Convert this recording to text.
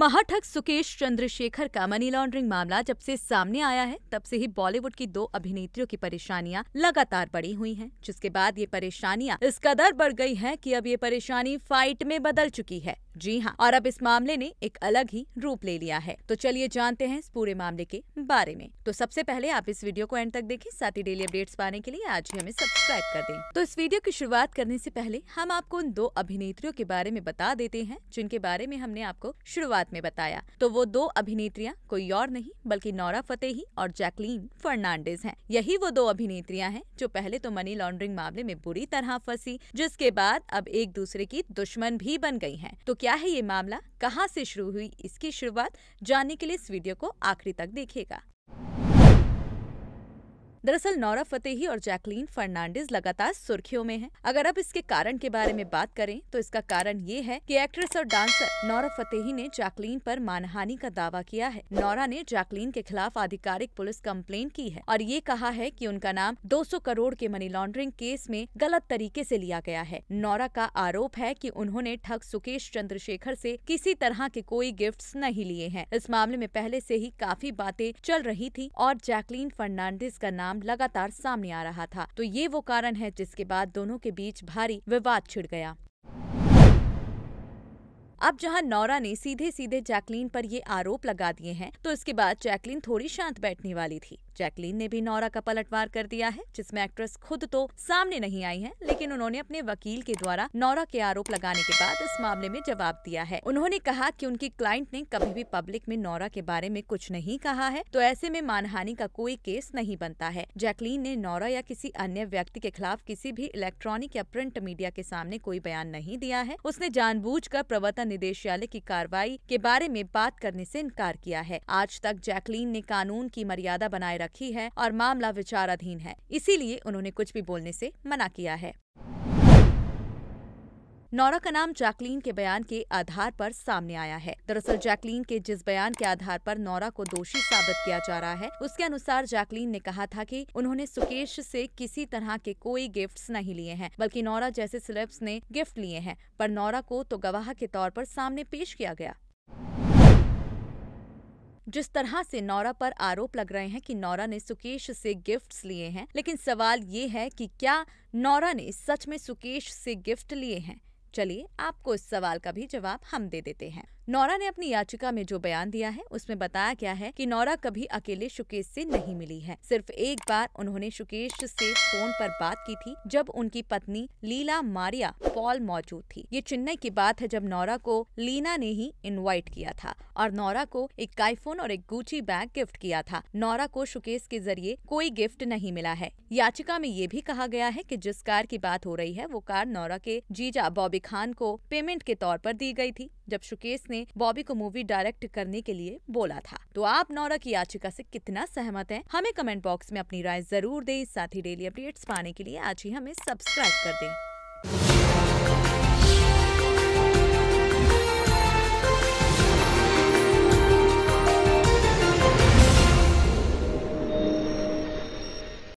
महाठक सुकेश चंद्रशेखर का money laundering मामला जब से सामने आया है तब से ही बॉलीवुड की दो अभिनेत्रियों की परेशानियां लगातार बढ़ी हुई हैं, जिसके बाद ये परेशानियां इस कदर बढ़ गई हैं कि अब ये परेशानी फाइट में बदल चुकी है जी हाँ और अब इस मामले ने एक अलग ही रूप ले लिया है तो चलिए जानते हैं इस पूरे मामले के बारे में तो सबसे पहले आप इस वीडियो को एंड तक देखें साथ ही डेली अपडेट्स पाने के लिए आज ही हमें सब्सक्राइब कर दें तो इस वीडियो की शुरुआत करने से पहले हम आपको उन दो अभिनेत्रियों के बारे में बता देते हैं जिनके बारे में हमने आपको शुरुआत में बताया तो वो दो अभिनेत्रियाँ कोई और नहीं बल्कि नौरा फतेही और जैकलीन फर्नांडेज है यही वो दो अभिनेत्रियाँ हैं जो पहले तो मनी लॉन्ड्रिंग मामले में बुरी तरह फंसी जिसके बाद अब एक दूसरे की दुश्मन भी बन गई है तो क्या क्या है ये मामला कहाँ से शुरू हुई इसकी शुरुआत जानने के लिए इस वीडियो को आखिरी तक देखिएगा दरअसल नौरा फतेही और जैकलीन फर्नांडिस लगातार सुर्खियों में हैं। अगर अब इसके कारण के बारे में बात करें तो इसका कारण ये है कि एक्ट्रेस और डांसर नौरा फतेही ने जैकलीन पर मानहानि का दावा किया है नौरा ने जैकलीन के खिलाफ आधिकारिक पुलिस कम्प्लेन की है और ये कहा है की उनका नाम दो करोड़ के मनी लॉन्ड्रिंग केस में गलत तरीके ऐसी लिया गया है नौरा का आरोप है की उन्होंने ठग सुकेश चंद्रशेखर ऐसी किसी तरह के कोई गिफ्ट नहीं लिए हैं इस मामले में पहले ऐसी ही काफी बातें चल रही थी और जैकलीन फर्नांडिस का नाम नाम लगातार सामने आ रहा था तो ये वो कारण है जिसके बाद दोनों के बीच भारी विवाद छिड़ गया अब जहां नौरा ने सीधे सीधे जैकलीन पर ये आरोप लगा दिए हैं तो इसके बाद जैकलीन थोड़ी शांत बैठने वाली थी जैकलीन ने भी नौरा का पलटवार कर दिया है जिसमें एक्ट्रेस खुद तो सामने नहीं आई है लेकिन उन्होंने अपने वकील के द्वारा नौरा के आरोप लगाने के बाद इस मामले में जवाब दिया है उन्होंने कहा की उनकी क्लाइंट ने कभी भी पब्लिक में नौरा के बारे में कुछ नहीं कहा है तो ऐसे में मानहानि का कोई केस नहीं बनता है जैकलीन ने नौरा या किसी अन्य व्यक्ति के खिलाफ किसी भी इलेक्ट्रॉनिक या प्रिंट मीडिया के सामने कोई बयान नहीं दिया है उसने कर प्रवर्तन निदेशालय की कार्रवाई के बारे में बात करने ऐसी इनकार किया है आज तक जैकलीन ने कानून की मर्यादा बनाए रखी है और मामला विचाराधीन है इसीलिए उन्होंने कुछ भी बोलने से मना किया है नौरा का नाम जैकलीन के बयान के आधार पर सामने आया है दरअसल जैकलीन के जिस बयान के आधार पर नौरा को दोषी साबित किया जा रहा है उसके अनुसार जैकलीन ने कहा था कि उन्होंने सुकेश से किसी तरह के कोई गिफ्ट्स नहीं लिए हैं बल्कि नौरा जैसे सिलेब्स ने गिफ्ट लिए हैं पर नौरा को तो गवाह के तौर पर सामने पेश किया गया जिस तरह से नौरा पर आरोप लग रहे हैं कि नौरा ने सुकेश से गिफ्ट्स लिए हैं लेकिन सवाल ये है कि क्या नौरा ने सच में सुकेश से गिफ्ट लिए हैं चलिए आपको इस सवाल का भी जवाब हम दे देते हैं नौरा ने अपनी याचिका में जो बयान दिया है उसमें बताया गया है कि नौरा कभी अकेले शुकेश से नहीं मिली है सिर्फ एक बार उन्होंने शुकेश से फोन पर बात की थी जब उनकी पत्नी लीला मारिया पॉल मौजूद थी ये चेन्नई की बात है जब नौरा को लीना ने ही इनवाइट किया था और नौरा को एक आईफोन और एक गुची बैग गिफ्ट किया था नौरा को शुकेश के जरिए कोई गिफ्ट नहीं मिला है याचिका में ये भी कहा गया है की जिस कार की बात हो रही है वो कार नौरा के जीजा बॉबी खान को पेमेंट के तौर पर दी गई थी जब शुकेश ने बॉबी को मूवी डायरेक्ट करने के लिए बोला था तो आप नौरा की याचिका से कितना सहमत हैं हमें कमेंट बॉक्स में अपनी राय जरूर दें साथ ही डेली अपडेट्स पाने के लिए आज ही हमें सब्सक्राइब कर दें